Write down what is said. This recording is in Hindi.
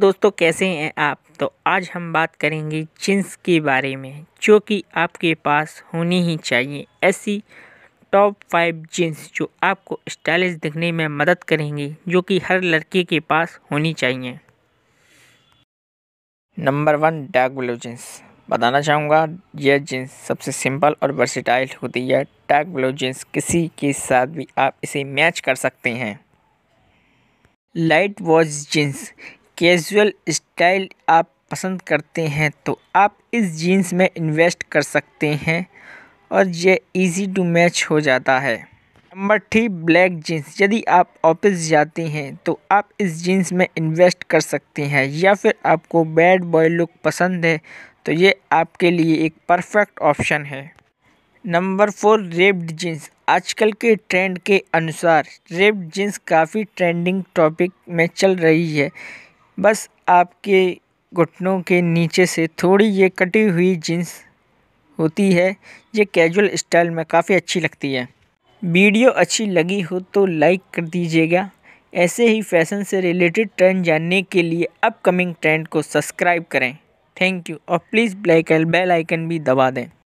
दोस्तों कैसे हैं आप तो आज हम बात करेंगे जींस के बारे में जो कि आपके पास होनी ही चाहिए ऐसी टॉप फाइव जींस जो आपको स्टाइलिश दिखने में मदद करेंगी जो कि हर लड़के के पास होनी चाहिए number one dark blue jeans बताना चाहूँगा यह जीन्स सबसे सिंपल और वर्सिटाइल होती है डार्क ब्लू जींस किसी के साथ भी आप इसे मैच कर सकते हैं light wash jeans casual style आप पसंद करते हैं तो आप इस जीन्स में इन्वेस्ट कर सकते हैं और ये इजी टू मैच हो जाता है नंबर थ्री ब्लैक जीन्स यदि आप ऑफिस जाते हैं तो आप इस जीन्स में इन्वेस्ट कर सकते हैं या फिर आपको बैड बॉय लुक पसंद है तो ये आपके लिए एक परफेक्ट ऑप्शन है नंबर फोर रेप्ड जीन्स आजकल के ट्रेंड के अनुसार रेप्ड जीन्स काफ़ी ट्रेंडिंग टॉपिक में चल रही है बस आपके घुटनों के नीचे से थोड़ी ये कटी हुई जीन्स होती है ये कैजुअल स्टाइल में काफ़ी अच्छी लगती है वीडियो अच्छी लगी हो तो लाइक कर दीजिएगा ऐसे ही फैशन से रिलेटेड ट्रेंड जानने के लिए अपकमिंग ट्रेंड को सब्सक्राइब करें थैंक यू और प्लीज़ ब्लैक बेल आइकन भी दबा दें